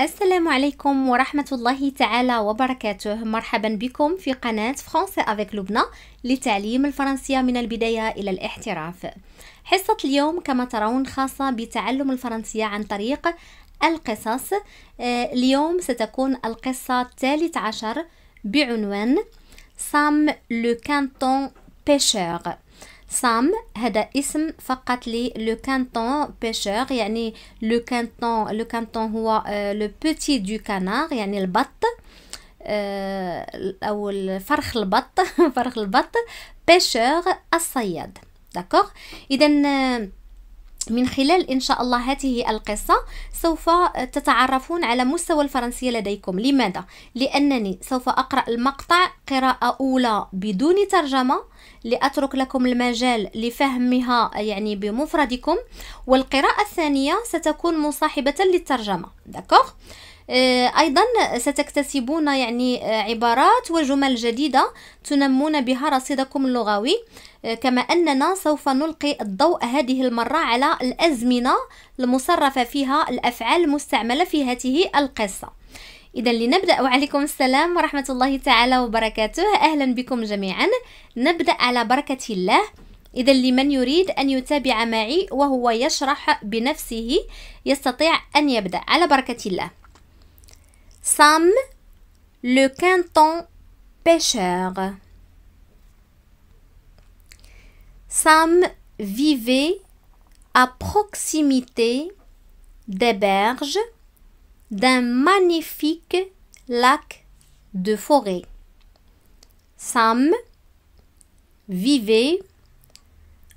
السلام عليكم ورحمة الله تعالى وبركاته مرحبا بكم في قناة فرنسا افيك لبنى لتعليم الفرنسية من البداية إلى الاحتراف حصة اليوم كما ترون خاصة بتعلم الفرنسية عن طريق القصص آه، اليوم ستكون القصة الثالث عشر بعنوان سام لو كانتون بيشور سام هذا اسم فقط لو كانتون بيشور يعني لو كانتون لو كانتون هو لو بوتي دو كانار يعني البط آه، او الفرخ البط فرخ البط بيشور الصياد داكوغ اذا آه، من خلال إن شاء الله هذه القصة سوف تتعرفون على مستوى الفرنسية لديكم لماذا؟ لأنني سوف أقرأ المقطع قراءة أولى بدون ترجمة لأترك لكم المجال لفهمها يعني بمفردكم والقراءة الثانية ستكون مصاحبة للترجمة داكوغ؟ آه، أيضا ستكتسبون يعني آه، عبارات وجمل جديدة تنمون بها رصيدكم اللغوي آه، كما أننا سوف نلقي الضوء هذه المرة على الأزمنة المصرفة فيها الأفعال المستعملة في هذه القصة إذا لنبدأ وعليكم السلام ورحمة الله تعالى وبركاته أهلا بكم جميعا نبدأ على بركة الله إذا لمن يريد أن يتابع معي وهو يشرح بنفسه يستطيع أن يبدأ على بركة الله Sam, le quinton pêcheur. Sam vivait à proximité des berges d'un magnifique lac de forêt. Sam vivait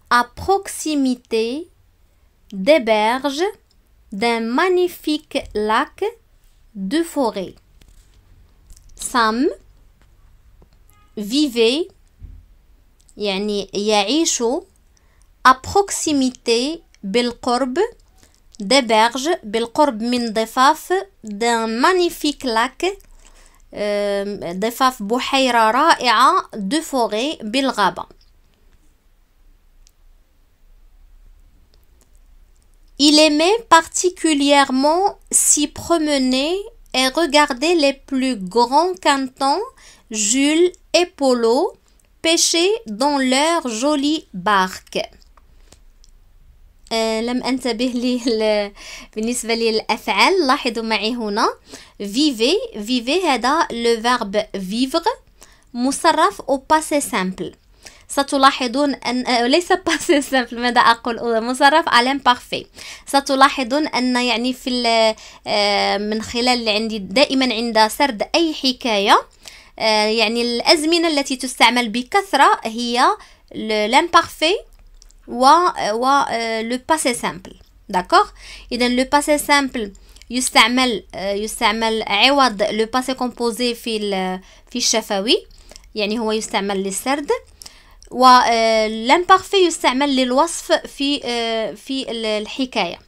à proximité des berges d'un magnifique lac de forêt. Sam vivait يعني écho à proximité بالقرب des berges بالقرب من faf d'un magnifique lac ضفاف بحيرة رائعة de forêt بالغابة Il aimait particulièrement s'y promener et regarder les plus grands cantons, Jules et Polo, pêcher dans leur jolie barque. Je euh, لم انتبه vive vive le verbe vivre مصرف au passé simple ستلاحظون أن آه، ليس باسي سامبل ماذا أقول مصرف على بارفي ستلاحظون أن يعني في آه، من خلال اللي عندي دائما عند سرد أي حكاية آه، يعني الأزمنة التي تستعمل بكثرة هي l'imparfait و و لو باسي سامبل داكوغ اذا لو باسي سامبل يستعمل يستعمل عوض لو باسي كومبوزي في في الشفوي يعني هو يستعمل للسرد والامبارفي يستعمل للوصف في في الحكايه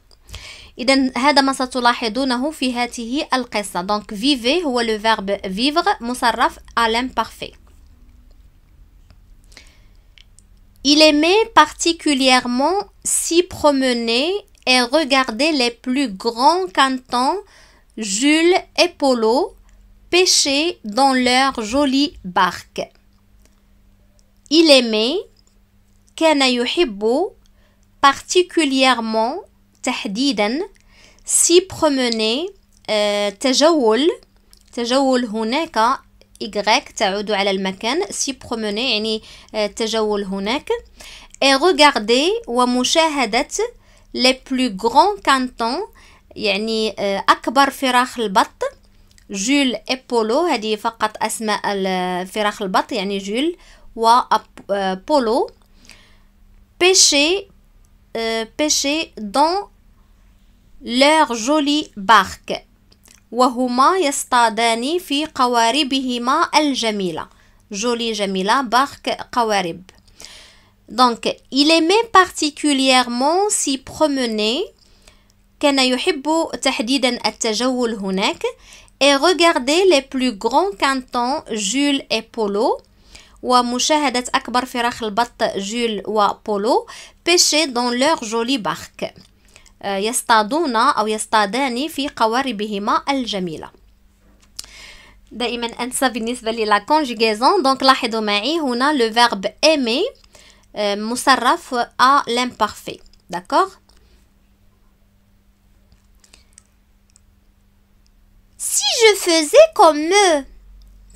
اذا هذا ما ستلاحظونه في هذه القصه دونك فيفي هو لو فيرب فيفر مصرف à l'imparfait Il aimait particulièrement s'y promener et regarder les plus grands cantons Jules et Polo pêcher dans leur jolie barque. Il aimait كان يحب particulièrement تحديدا سي بروموني آه، تجول تجول هناك Y تعود على المكان سي بروموني يعني التجول آه، هناك et regarder ومشاهدة les plus grands cantons يعني آه، أكبر فراخ البط جول إبولو هذه فقط أسماء فراخ البط يعني جول Apollo euh, pêchaient, euh, pêcher dans leur jolie barque. وهما يصطادان في قواربهما الجميلة jolie Jamila barque قوارب donc il aimait particulièrement s'y promener كان يحب تحديدا التجول هناك et regarder les plus grands cantons Jules et Polo ومشاهدة أكبر فراخ البط جول وبولو بيشي دون لوغ جولي بارك يصطادون أو يصطادان في قواربهما الجميلة دائما أنسى بالنسبة للا كونجيغيزون دونك لاحظوا معي هنا لو فيرب aimer آه، مصرف ا لامبارفي داكوغ Si je faisais comme eux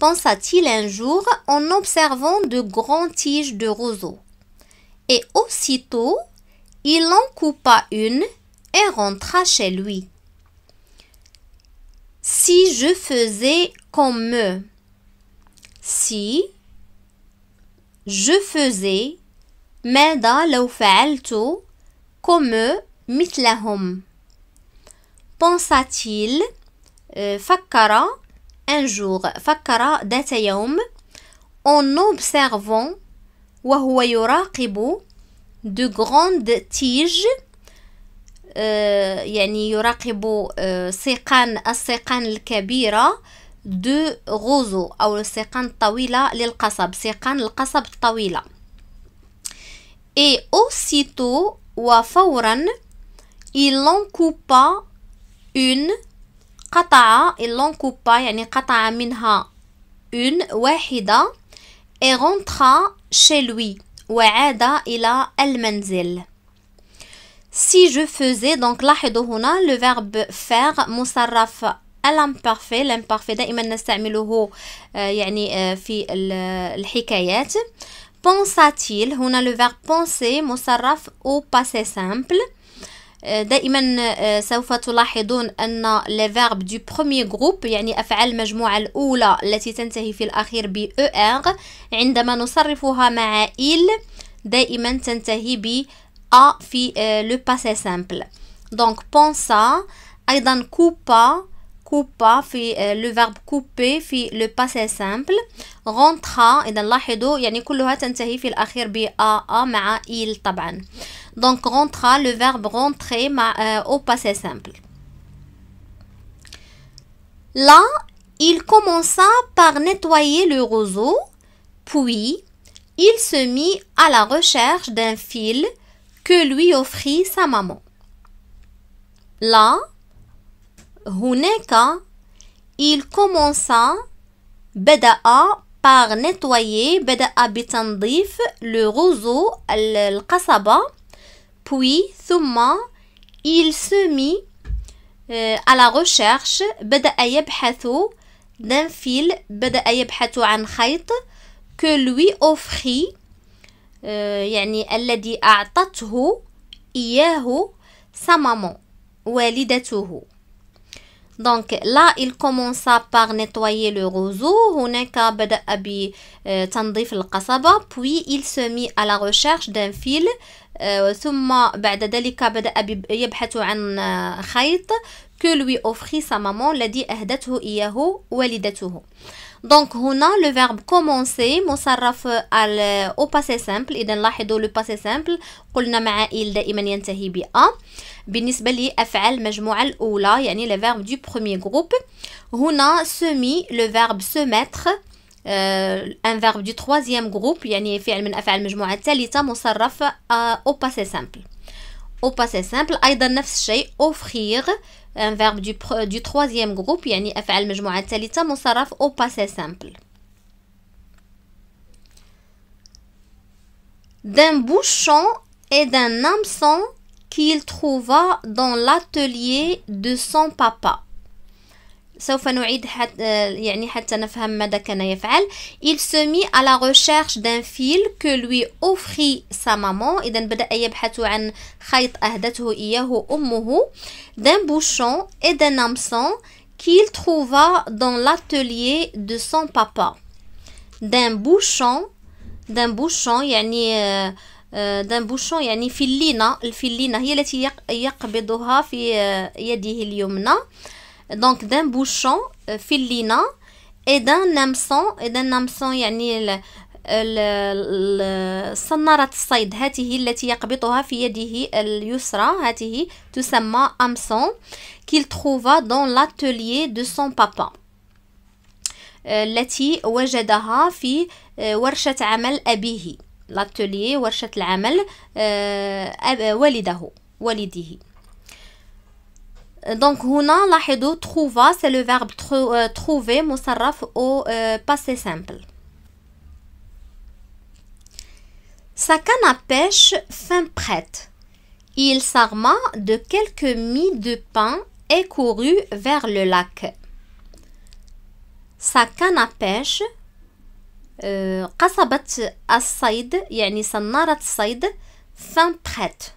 pensa-t-il un jour en observant de grandes tiges de roseaux. Et aussitôt, il en coupa une et rentra chez lui. Si je faisais comme eux, si je faisais comme eux pensa-t-il euh, un jour فكر ذات يوم en observant وهو يراقب de grandes tiges euh, يعني يراقب euh, سيقان السيقان الكبيرة دو غوزو أو السيقان الطويلة للقصب سيقان القصب الطويلة et aussitôt وفورا il en coupa une يعني et rentra chez lui وعاد المنزل Si je faisais, donc là هنا le verbe faire مصرف L'imparfait, l'imparfait, دائما نستعمله يعني في الحكايات pensa-t-il هنا le verbe penser مصرف au passé simple دائما آه، سوف تلاحظون أن لي فيرب دو برومي غروب يعني أفعال المجموعة الأولى التي تنتهي في الأخير ب er عندما نصرفها مع ايل دائما تنتهي ب ا في لو باسي سامبل دونك بونسا أيضا كوبا coupa fi euh, le verbe couper fi le passé simple rentra et dans la il y a n'importe quoi d'intéressant à faire donc rentra le verbe rentrer euh, au passé simple là il commença par nettoyer le roseau puis il se mit à la recherche d'un fil que lui offrit sa maman là هناك il commença بدا par nettoyer بدا بتنظيف le roseau القصبة puis ثم il se mit آه، à la recherche بدا يبحث d'un fil بدا يبحث عن خيط que lui offrit آه، يعني الذي أعطته إياه سامامون والدته دونك لا il commença par nettoyer le roseau هناك بدأ بتنظيف القصبة. Puis il se mit à la recherche d'un fil. ثم بعد ذلك بدأ يبحث عن خيط que lui offrit sa maman الذي أهدته إياه والدته. Donc, هنا, le verbe commencer, مصرف au passé simple. إذا لاحظوا le passé simple قلنا مع il دائما ينتهي ب a. بالنسبة لأفعال المجموعة الأولى يعني le verbe du premier groupe. هنا semi le verbe se mettre. Euh, un verbe du troisième groupe يعني فعل من أفعال مصرف au passé simple. Au passé simple نفس الشيء offrir un verbe du, du troisième groupe au passé simple d'un bouchon et d'un hameçon qu'il trouva dans l'atelier de son papa سوف نعيد حت يعني حتى نفهم ماذا كان يفعل il se mit à la recherche d'un fil que lui offrit sa maman اذا بدا يبحث عن خيط اهدته اياه امه d'un bouchon et d'un hameçon qu'il trouva dans l'atelier de son papa d'un bouchon d'un bouchon يعني آه دان بوشون يعني فلينة الفلينة هي التي يقبضها في يده اليمنى دونك دان بوشون في اللينا اي دان نامسون اي دان نامسون يعني صنارة الصيد هذه التي يقبضها في يده اليسرى هذه تسمى أمسون كيل تخوفا دون l'atelier دو سون بابا التي وجدها في ورشة عمل أبيه لاتوليي ورشة العمل والده والده Donc, Huna لاحظوا trouva, c'est le verbe euh, trouver, مصرف au passé simple. Sa canne à pêche fin prête. Il s'arma de quelques mis de pain et courut vers le lac. Sa canne à pêche قصبت euh, الصيد Sannarat fin prête.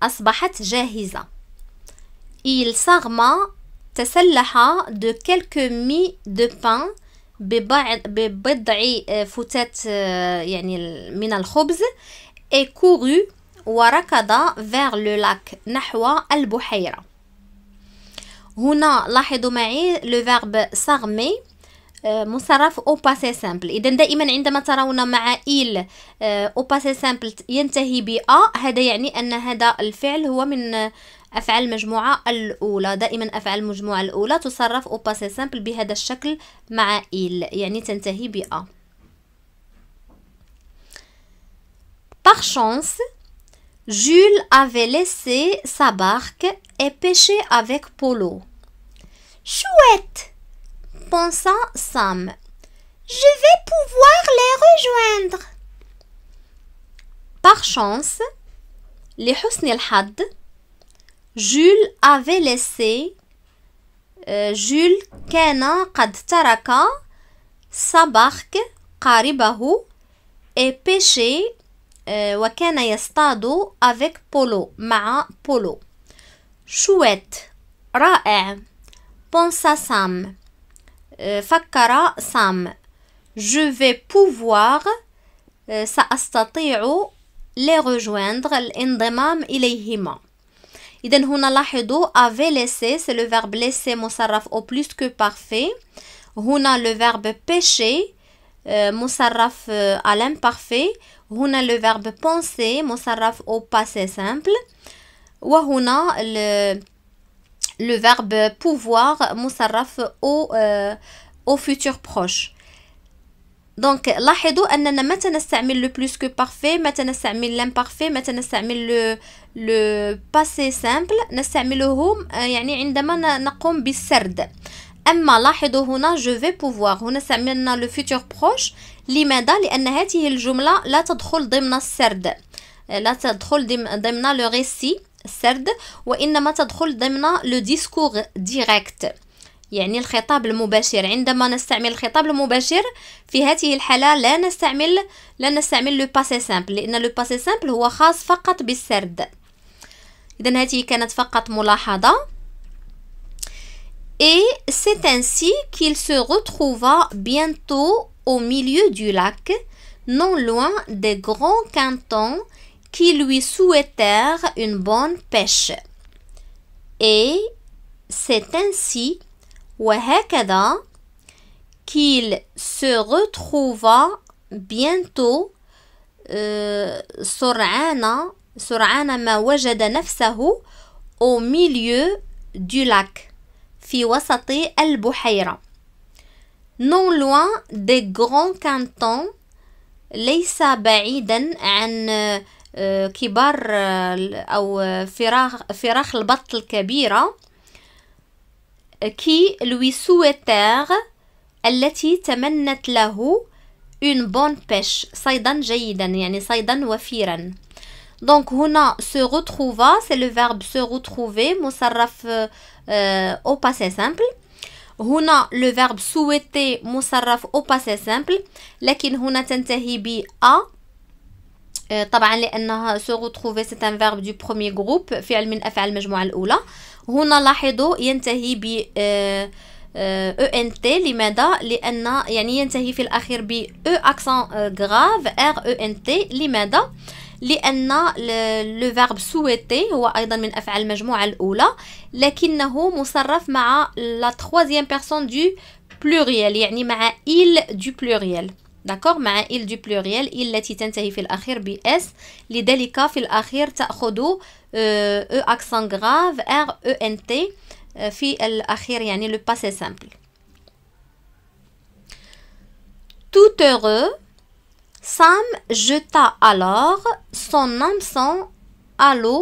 Asbahat jehiza. Il s'arma تسلح de quelques mi de pain ببعض ببضع آه، فتات آه، يعني من الخبز et courut وركض vers le lac نحو البحيرة هنا لاحظوا معي لو verbe s'armer آه، مصرف او باسي سامبل اذا دائما عندما ترون مع ايل او باسي سامبل ينتهي ب ا هذا يعني ان هذا الفعل هو من أفعال المجموعة الأولى دائما أفعال المجموعة الأولى تصرف أو باسي سامبل بهذا الشكل مع إل يعني تنتهي بأ Par chance, Jules avait laissé sa barque et pêché avec Polo. Chouette, pensa Sam. Je vais pouvoir les rejoindre. Par chance, les al Had Jules avait laissé euh, Jules Kena Kad Taraka sa barque et pêché euh, Wakena estado Yastado avec Polo, ma Polo. Chouette, Ra'e, pensa Sam, euh, Fakkara Sam, je vais pouvoir sa les rejoindre, l'indemam ilayhima y a لاحظوا avait laissé c'est le verbe laisser مصرف au plus que parfait هنا le verbe pêcher euh, مصرف euh, à l'imparfait هنا le verbe penser مصرف au passé simple وهنا le, le verbe pouvoir مصرف au, euh, au futur proche دونك لاحظوا اننا ما تنستعمل لو بلوس كو بارفي ما تنستعمل لامبارفي ما تنستعمل لو لو باسي سامبل نستعملهم يعني عندما نقوم بالسرد اما لاحظوا هنا جو في بوفوار هنا استعملنا لو فيتور بروش لماذا لان هذه الجمله لا تدخل ضمن السرد آه، لا تدخل ضمن لو ريسي السرد وانما تدخل ضمن لو ديسكور ديريكت يعني الخطاب المباشر عندما نستعمل الخطاب المباشر في هذه الحالة لا نستعمل لا نستعمل لو باسي سامبل لأن لو باسي سامبل هو خاص فقط بالسرد إذا هذه كانت فقط ملاحظة Et c'est ainsi qu'il se retrouva bientôt au milieu du lac, non loin des grands cantons qui lui souhaitèrent une bonne pêche. Et c'est ainsi وهكذا qu'il se retrouva bientôt سرعان سرعان ما وجد نفسه au milieu du lac في وسط البحيرة non loin des grands cantons ليس بعيدا عن كبار أو فراخ, فراخ البط الكبيرة كي لوي سويتير التي تمنت له اون بون بيش صيدا جيدا يعني صيدا وفيرا دونك هنا سو روتروفا سي لو فيرب سو روتروفي مصرف او باسي سامبل هنا لو فيرب سويتي مصرف او باسي سامبل لكن هنا تنتهي ب ا طبعا لانها سو روتروفي سي ان فيرب دو بروميي جروب فعل من افعال المجموعه الاولى هنا لاحظوا ينتهي ب او ان تي لماذا لان يعني ينتهي في الاخير ب او اكسون غراف ار او ان تي لماذا لان لو فيرب سويتي هو ايضا من افعال المجموعه الاولى لكنه مصرف مع لا ترويزيام بيرسون دو بلوريال يعني مع il du pluriel d'accord مع il du pluriel il التي تنتهي في الاخير ب s لذلك في الاخير تاخذ e accent grave r e n t في الاخير يعني le passé simple tout heureux Sam jeta alors son hameçon à l'eau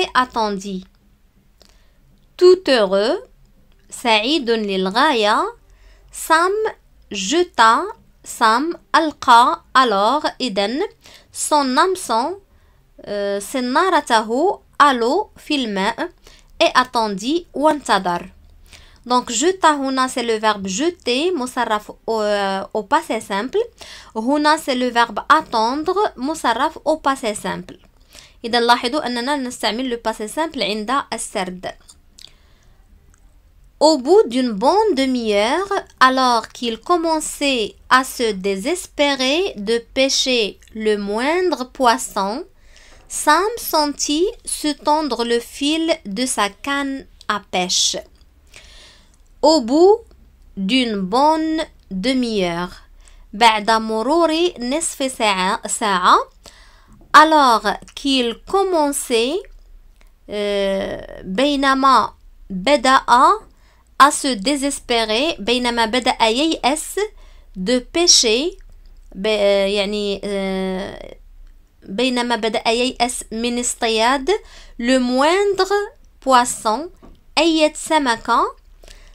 et attendit. Tout heureux, Saïd Lil Raya, Sam jeta Sam alka alors iden son hameçon, euh, senaratahu allo filme filma et attendit wantadar. Donc jeta huna c'est le verbe jeter, moussaraf euh, au, passé simple. Huna c'est le verbe attendre, moussaraf au passé simple. Idan لاحظوا أننا نستعمل le passé simple inda السرد. Au bout d'une bonne demi-heure, alors qu'il commençait à se désespérer de pêcher le moindre poisson, Sam sentit se tendre le fil de sa canne à pêche. Au bout d'une bonne demi-heure, alors qu'il commençait euh, بينما بدأ à se désespérer بينما بدأ ييأس de pécher يعني بينما بدأ ييأس من اصطياد le moindre poisson أية سمكة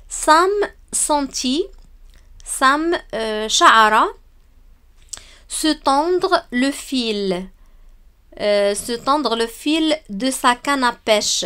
Sam senti Sam شعر euh, se tendre le fil euh, se tendre le fil de sa canne à pêche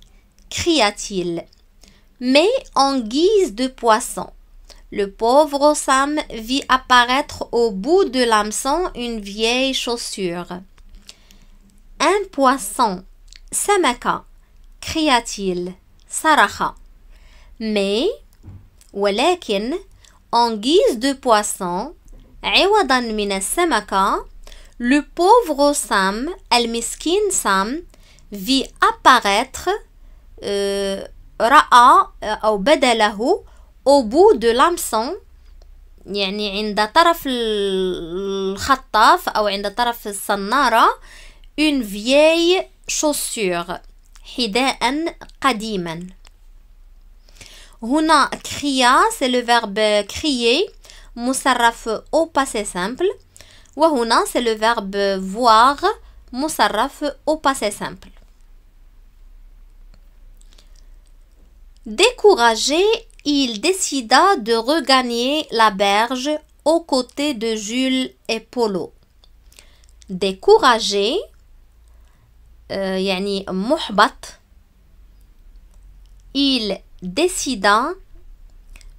cria-t-il. Mais en guise de poisson. Le pauvre Sam vit apparaître au bout de l'hameçon une vieille chaussure. Un poisson, Samaka, cria-t-il, Saraha. Mais, ولكن, en guise de poisson, عوضا من Samaka, le pauvre Sam, el miskin Sam, vit apparaître آه، رأى آه، أو بدا له أو بو دو لامسون يعني عند طرف الخطاف أو عند طرف الصنارة اون فيي chaussure حذاء قديما هنا كريا سي لو فيرب crier مصرف au passé سامبل وهنا سي لو فيرب voir مصرف au passé سامبل Découragé, il décida de regagner la berge aux côtés de Jules et Polo. Découragé, euh, يعني il décida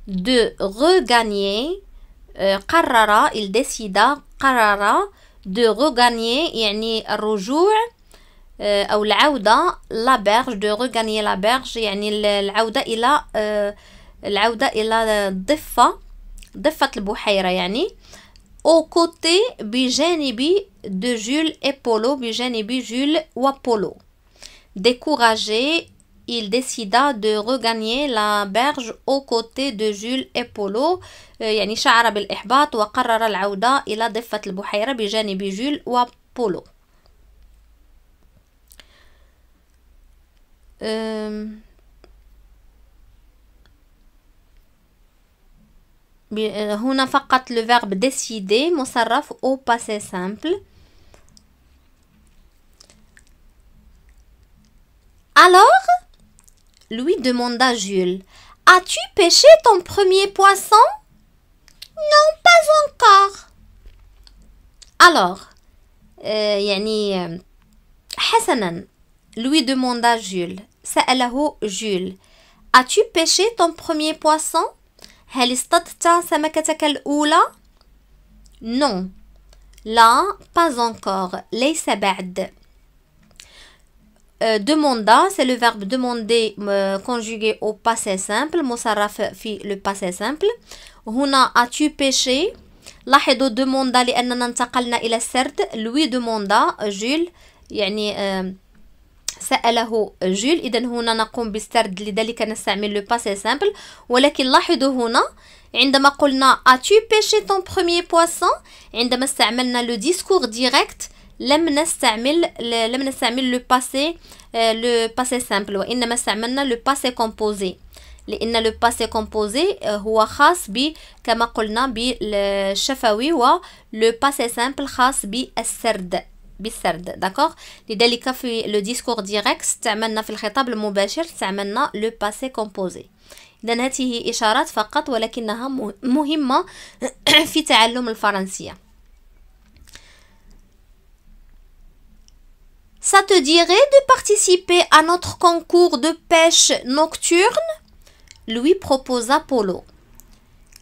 de regagner euh, il décida قرر, de regagner يعني الرجوع او العوده لا بيرج دو روغاني لا بيرج يعني العوده الى آه، العوده الى الضفه ضفه البحيره يعني او كوتي بجانب دو جول اي بولو بجانب جول وبولو ديكوراجي il décida de regagner la berge aux côtés de Jules et Polo آه، يعني شعر بالإحباط وقرر العودة إلى ضفة البحيرة بجانب جول وبولو Eh, le verbe décider مصرف au passé simple Alors Louis demanda Jules As-tu pêché ton premier poisson Non, pas encore. Alors euh, يعني حسنا euh, lui demanda Jules سأله Jules. As-tu pêché ton premier poisson هل اصطدت سمكتك الأولى Non Là, pas encore les euh, demanda, c'est le verbe demander euh, conjugué au passé simple. Moussaraf fit le passé simple. Huna, as-tu pêché? لاحظوا demanda لأننا انتقلنا Lui demanda, euh, Jules, يعني un سأله جول إذا هنا نقوم بالسرد لذلك نستعمل لو باسي سامبل ولكن لاحظوا هنا عندما قلنا أتو بيشي طون بخومي بواسون عندما استعملنا لو ديسكور ديريكت لم نستعمل لم نستعمل لو باسي لو باسي سامبل وإنما استعملنا لو باسي كومبوزي لأن لو باسي كومبوزي هو خاص ب كما قلنا بالشفوي و لو باسي سامبل خاص بالسرد D'accord, les délicats le discours direct. C'est maintenant le passé composé. D'un Le et composé. fakat ou la kina mouhima fit à l'homme le français. Ça te dirait de participer à notre concours de pêche nocturne? lui proposa Polo.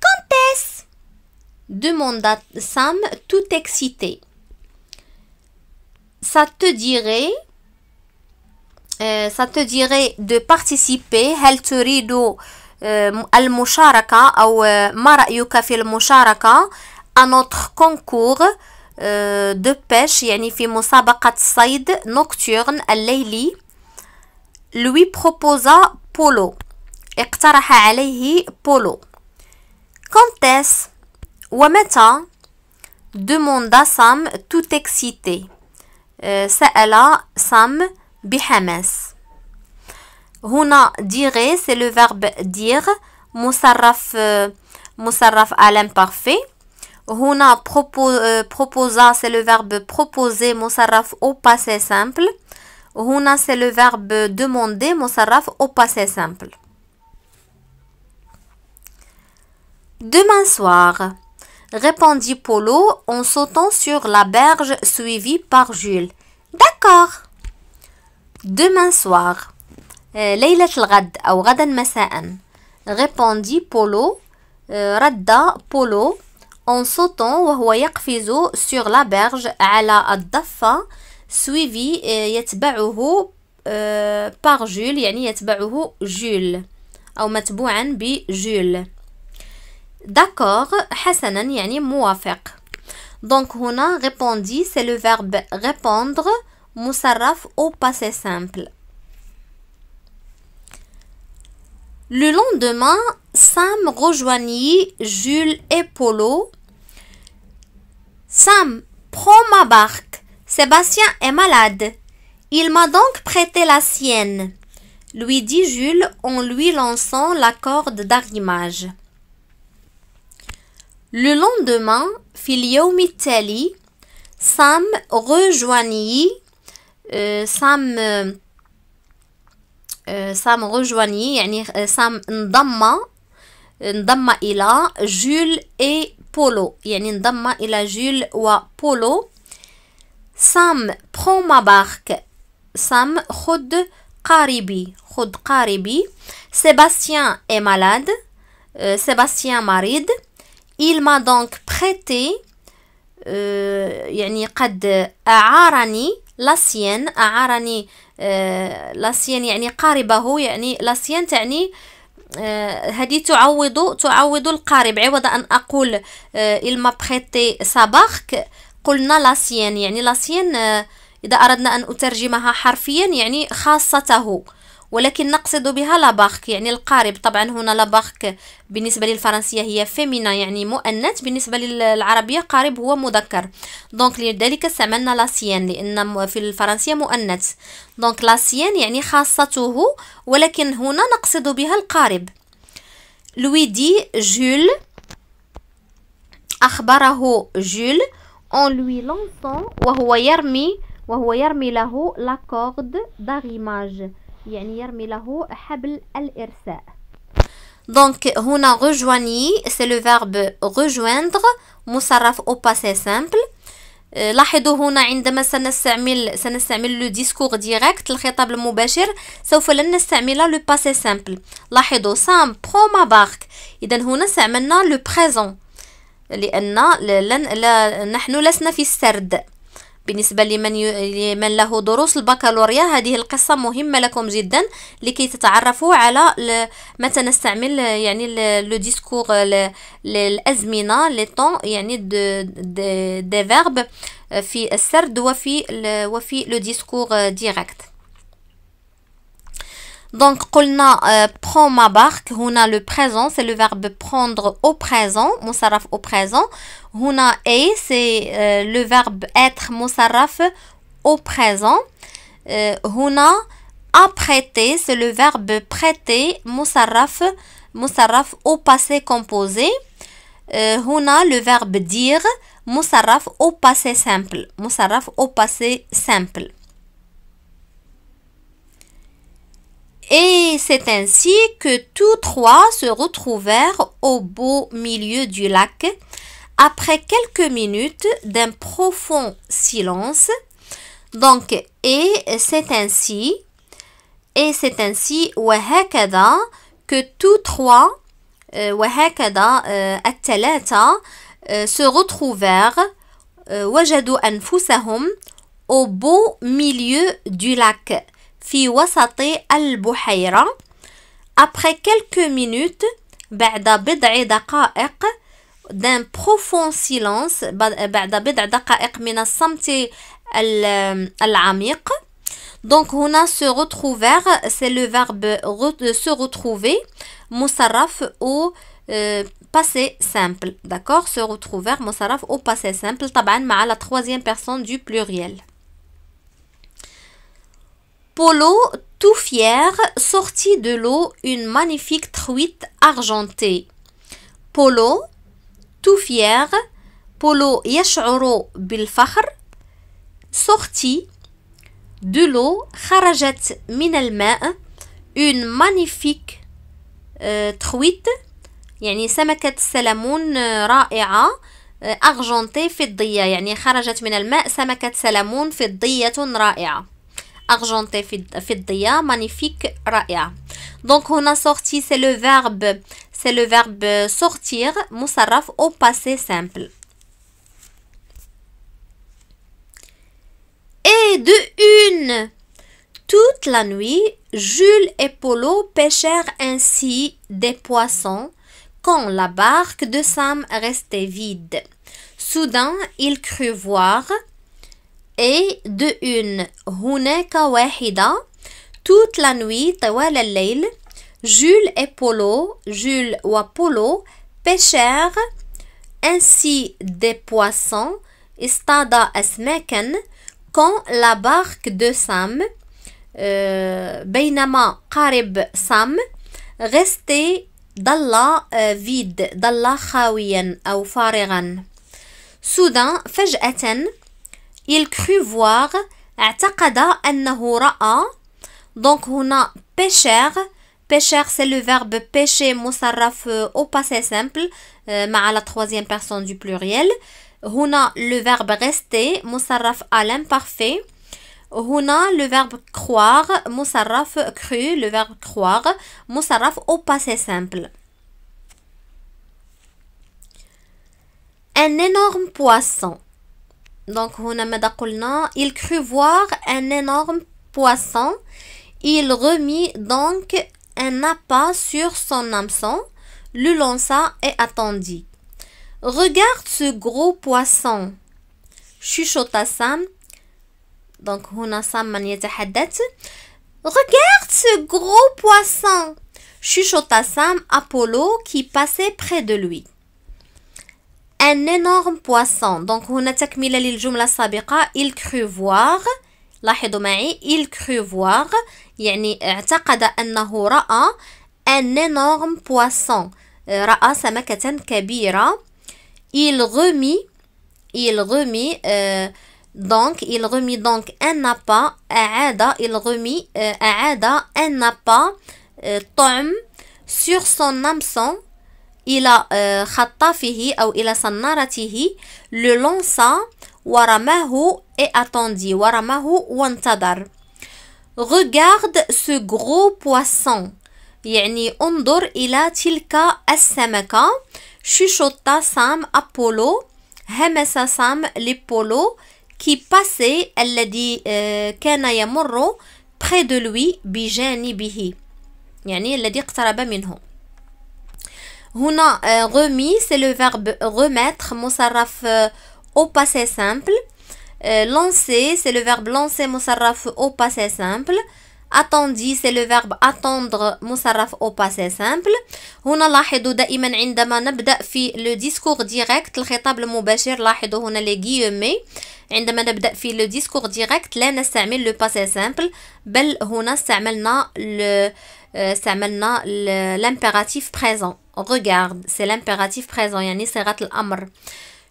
Quand est-ce demanda Sam tout excité. Ça te dirait, euh, ça te dirait de participer, helter rido euh, al Musharaka ou euh, Mara fi al-musharakah, à notre concours de pêche, yani fi musabaka tsaïd nocturne laïli. Lui proposa polo. Iqtaraha alayhi polo. Comtesse ou demanda Sam, tout excité. C'est euh, sam bihemes. Runa dire, c'est le verbe dire. Moussaraf, à euh, l'imparfait. parfait. a euh, proposa, c'est le verbe proposer. Moussaraf, au passé simple. Runa, c'est le verbe demander. Moussaraf, au passé simple. Demain soir répondit Polo en sautant sur la berge suivi par Jules. D'accord. Demain soir. Euh, al الغد ou غدا مساء répondit Polo euh, Radda Polo en sautant وهو sur la berge على par suivi يتبعه euh, par Jules يعني يتبعه Ou أو Jules. D'accord, حسنا يعني موافق. Donc Huna répondit, c'est le verbe répondre, Moussaraf au passé simple. Le lendemain, Sam rejoignit Jules et Polo. Sam, prends ma barque. Sébastien est malade. Il m'a donc prêté la sienne, lui dit Jules en lui lançant la corde d'arrimage. Le lendemain, Filiomitali, Sam rejoignit euh, Sam euh, euh, Sam rejoignit Yani euh, Sam Ndamma il ila Jules et Polo il ila Jules ou Polo. Sam prend ma barque Sam Khod qaribi Khod qaribi Sébastien est malade Sébastien maride il m'a donc prêté يعني قد أعارني la أعارني euh, la يعني قاربه يعني la تعني هذه تعوض تعوض القارب عوض أن أقول il m'a prêté sa قلنا la يعني la إذا أردنا أن أترجمها حرفيا يعني خاصته ولكن نقصد بها لابارك يعني القارب طبعا هنا لابارك بالنسبة للفرنسية هي فيمينا يعني مؤنث بالنسبة للعربية قارب هو مذكر دونك لذلك استعملنا لاسيان لأن في الفرنسية مؤنث دونك لاسيان يعني خاصته ولكن هنا نقصد بها القارب لوي دي جول أخبره جول اون لوي لونسون وهو يرمي وهو يرمي له لا كورد يعني يرمي له حبل الإرساء دونك هنا rejoignez سي لو فيرب rejoindre مصرف او باسي سامبل لاحظوا هنا عندما سنستعمل سنستعمل لو ديسكور ديريكت الخطاب المباشر سوف لن نستعمل لو باسي سامبل لاحظوا سام برو ما بارك اذا هنا استعملنا لو بريزون لان لن لا نحن لسنا في السرد بالنسبة لمن, ي... لمن له دروس البكالوريا هذه القصة مهمة لكم جدا لكي تتعرفوا على ل... متى نستعمل يعني لو ديسكور ل... الأزمنة يعني دي د... فيرب في السرد وفي ل... وفي لو ديسكور ديريكت Donc, قلنا euh, prend ma barque. a le présent, c'est le verbe prendre au présent, Moussaraf au présent. هنا est, c'est euh, le verbe être, Moussaraf au présent. Euh, a apprêter, c'est le verbe prêter, Moussaraf moussaraf au passé composé. هنا le verbe dire, Moussaraf au passé simple. Moussaraf au passé simple. et c'est ainsi que tous trois se retrouvèrent au beau milieu du lac. Après quelques minutes d'un profond silence, donc, et c'est ainsi, et c'est ainsi, que tous trois, euh, euh, euh, se retrouvèrent, au beau milieu du lac. Après quelques minutes d'un profond silence Donc, on a se retrouver, c'est le verbe se retrouver, Moussaraf au euh, passé simple. D'accord Se retrouver, Moussaraf au passé simple, taban, la troisième personne du pluriel. Polo, tout fier, sortit de l'eau une magnifique truite argentée. Polo, tout fier, Polo يشعر بالفخر sortit de l'eau خرجت من الماء une magnifique euh, truite يعني سمكة سلمون رائعة أرجنتي فضية يعني خرجت من الماء سمكة سلمون فضية رائعة argenté fiddiya, magnifique, raya. Donc on a sorti, c'est le verbe, c'est le verbe sortir, moussaraf au passé simple. Et de une, toute la nuit, Jules et Polo pêchèrent ainsi des poissons quand la barque de Sam restait vide. Soudain, il crut voir et de une, huneka wahida toute la nuit Jules et Polo, Jules ou Polo pêchèrent ainsi des poissons istada quand la barque de Sam euh, بينما Sam restait la euh, vide d'Allah خاويا ou فارغا soudain il crut voir اعتقد انه راى donc a pêcher. Pêcher, c'est le verbe pêcher Moussaraf au passé simple euh, à la troisième personne du pluriel a le verbe rester Moussaraf à l'imparfait هنا le verbe croire Moussaraf cru le verbe croire Moussaraf au passé simple un énorme poisson donc, il crut voir un énorme poisson. Il remit donc un appât sur son hameçon, le lança et attendit. Regarde ce gros poisson, chuchota Sam. Donc, Regarde ce gros poisson, chuchota Sam Apollo qui passait près de lui un énorme poisson. Donc, on a takmila للجملة Il crut voir. لاحظوا معي. Il crut voir. يعني اعتقد انه راى un énorme poisson. راى سمكه كبيره Il remit. Il remit. Euh, donc, il remit donc un appât. اعاد Il remit. Euh, أعاد un appât. Euh, طعم sur son hameçon. إلى آه، خطافه أو إلى صنارته لونسا ورماه اي اتوندي ورماه وانتظر ريغارد سو غرو بواسون يعني انظر إلى تلك السمكة شوشوطا سام أبولو همس سام لبولو كي باسي الذي آه، كان يمر près de lui بجانبه يعني الذي اقترب منه Huna euh, remis, c'est le verbe remettre, Moussaraf euh, au passé simple. Euh, lancer, c'est le verbe lancer, Moussaraf au passé simple. attendre, c'est le verbe attendre, Moussaraf au passé simple. Huna lahedou daïman indama nabda fi le discours direct, l'khitable moubachir lahedou huna les guillemets. عندما نبدأ في le discours direct لا نستعمل le passé simple بل huna استعملنا le استعملنا l'impératif présent regarde c'est l'impératif présent quand nous sommes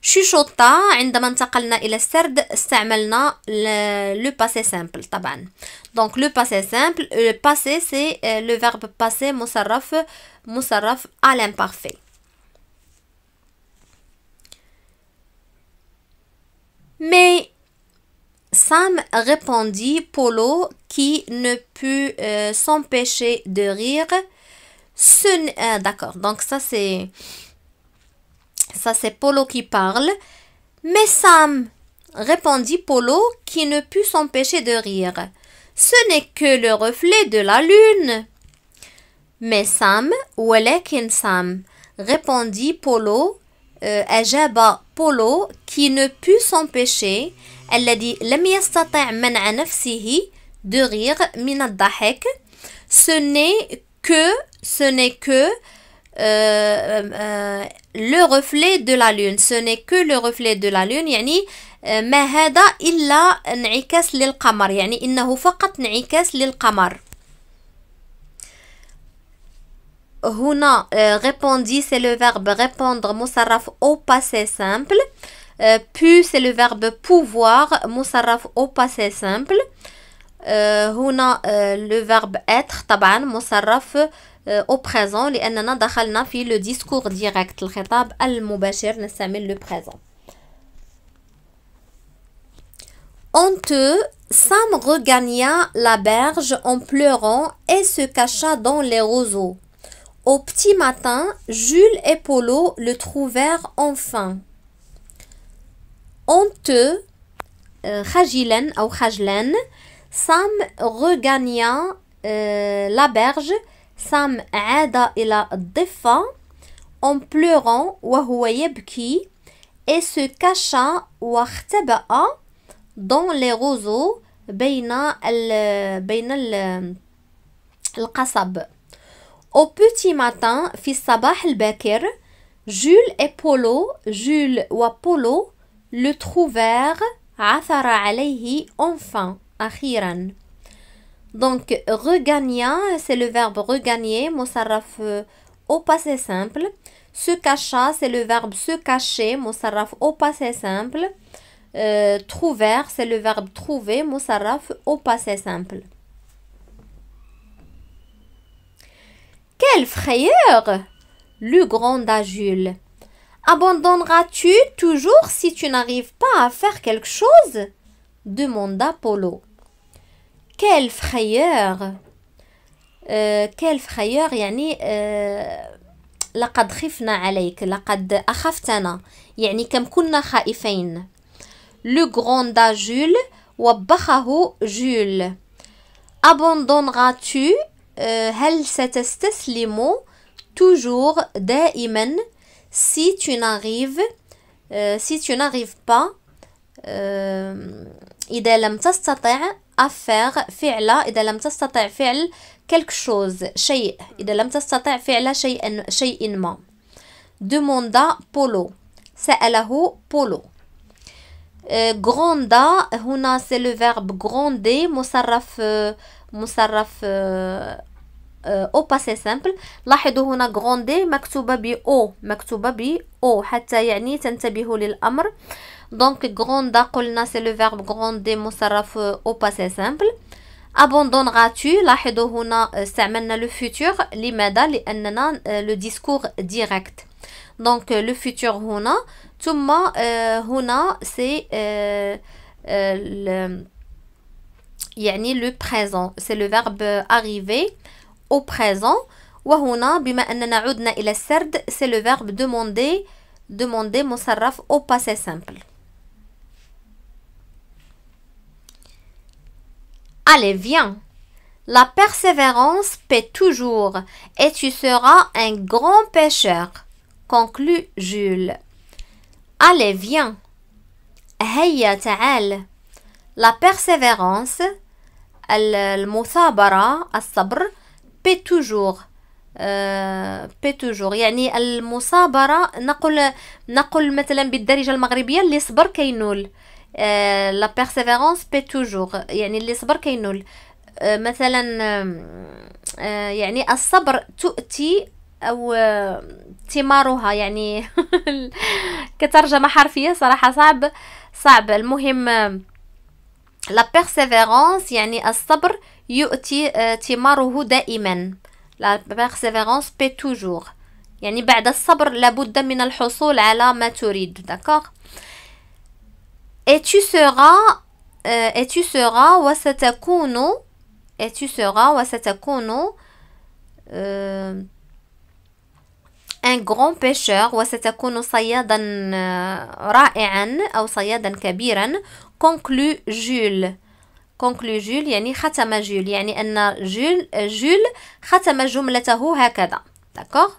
Chuchota, عندما انتقلنا الى السرد استعملنا le passé simple طبعا donc le passé simple le passé c'est euh, le verbe passé, moussaraf, moussaraf à l'imparfait mais Sam répondit Polo qui ne put euh, s'empêcher de rire euh, d'accord, donc ça c'est. Ça c'est Polo qui parle. Mais Sam, répondit Polo, qui ne put s'empêcher de rire. Ce n'est que le reflet de la lune. Mais Sam, ou est Sam, répondit Polo, euh, Polo, qui ne put s'empêcher, elle a dit, le man de rire, min Ce n'est que ce n'est que euh, euh, le reflet de la lune ce n'est que le reflet de la lune يعني ما هذا إلا انعكاس للقمر يعني إنه فقط انعكاس للقمر هنا répondit c'est le verbe répondre مصرف au passé simple euh, pu c'est le verbe pouvoir مصرف au passé simple هنا le verbe être طبعا مصرف euh, au présent لأننا دخلنا fit le discours direct الخطاب المباشر نستعمل le présent Honteux, Sam regagna la berge en pleurant et se cacha dans les roseaux. Au petit matin, Jules et Polo le trouvèrent enfin. Honteux, euh, Khajilen ou Sam regagna euh, la berge سام عاد إلى الضفة en pleurant وهو يبكي et se cacha واختبأ dans les roseaux بين ال بين ال القصب Au petit matin في الصباح الباكر Jules et Polo Jules وبولو le trouvèrent عثر عليه enfin أخيرا Donc, regagna, c'est le verbe regagner, Moussaraf euh, au passé simple. Se cacha, c'est le verbe se cacher, Moussaraf au passé simple. Euh, trouver, c'est le verbe trouver, Moussaraf au passé simple. Quelle frayeur Le grand Jules. Abandonneras-tu toujours si tu n'arrives pas à faire quelque chose demanda Polo. كال فخيوغ آه كال فخيوغ يعني آه لقد خفنا عليك لقد أخفتنا يعني كم كنا خائفين لو غروندا جول وبخه جول abandonneras-tu آه، هل ستستسلم توجور دائما سي تو نغيف سي تو tu با آه، آه، إذا لم تستطع أفير فعل إذا لم تستطع فعل كلك شوز شيء إذا لم تستطع فعل شيء شيء ما دوموندا بولو سأله بولو غروندا هنا سي لو فيرب غروندي مصرف مصرف او باسي سامبل لاحظوا هنا غروندي مكتوبه ب او مكتوبه ب او حتى يعني تنتبهوا للامر Donc, gronda, c'est le verbe gronder, moussaraf euh, au passé simple. Abandonneras-tu la Là, euh, le futur, l'imada, euh, le discours direct. Donc, le futur, huna. tuma huna, c'est le, le présent. C'est le verbe arriver au présent. وهنا بما أننا عدنا il السرد c'est le verbe demander demander مصرف au passé simple Allez, viens. La persévérance paie toujours, et tu seras un grand pêcheur, conclut Jules. Allez, viens. Heya ta'al. La persévérance, al sabr paie toujours. بي توجور يعني المصابره نقول نقول مثلا بالدارجه المغربية اللي صبر كينول لا بيرسيفيرونس بي توجور يعني اللي صبر كينول آه، مثلا آه، يعني الصبر تؤتي او آه، ثمارها يعني كترجمه حرفيه صراحه صعب صعب المهم لا بيرسيفيرونس يعني الصبر يؤتي ثماره دائما لا بيرسيفيرونس بي توجور يعني بعد الصبر لابد من الحصول على ما تريد داكوغ Et tu seras euh, et tu seras ou satakunu et tu seras ou satakunu euh, un grand pêcheur ou satakunu sayadan euh, ra'i'an ou sayadan kabiran conclut Jules conclut Jules yani khatama Jules yani anna Jules Jules khatama jumlatahu hakada d'accord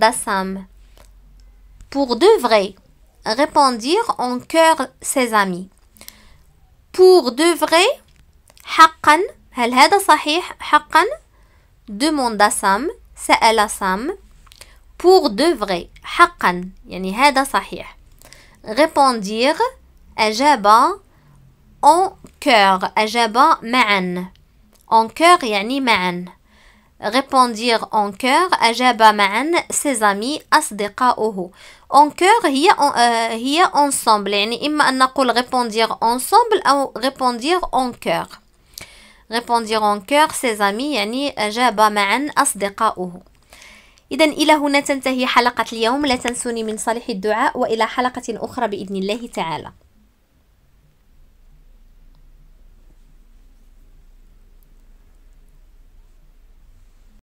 à Sam. Pour de vrai, répondirent en cœur ses amis. Pour de vrai, Hakkan. هل هذا صحيح Demande demanda Sam سأل Sam pour de vrai Haqqan. يعني هذا صحيح répondirent en chœur en chœur يعني ma'an répondirent en chœur أجاب معا ses amis أصدقاؤه en chœur هي هي euh, ensemble يعني إما أن نقول répondirent ensemble أو répondirent en chœur répondirent en chœur ses amis يعني أجاب معا أصدقاؤه إذا إلى هنا تنتهي حلقة اليوم لا تنسوني من صالح الدعاء وإلى حلقة أخرى بإذن الله تعالى